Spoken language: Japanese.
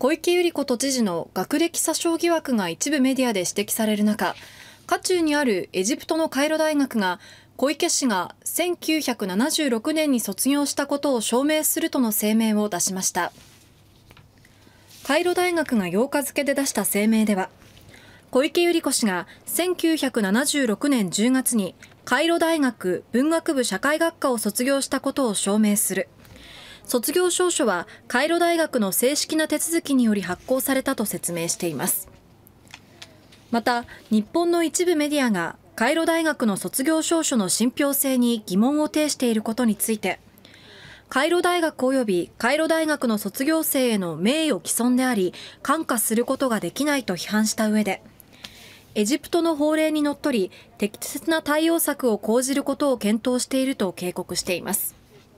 小池百合子都知事の学歴詐称疑惑が一部メディアで指摘される中渦中にあるエジプトのカイロ大学が小池氏が1976年に卒業したことを証明するとの声明を出しましたカイロ大学が8日付で出した声明では小池百合子氏が1976年10月にカイロ大学文学部社会学科を卒業したことを証明する卒業証書はカイロ大学の正式な手続きにより発行されたと説明しています。また、日本の一部メディアがカイロ大学の卒業証書の信憑性に疑問を呈していることについて、カイロ大学及びカイロ大学の卒業生への名誉毀損であり、感化することができないと批判した上で、エジプトの法令にのっとり、適切な対応策を講じることを検討していると警告しています。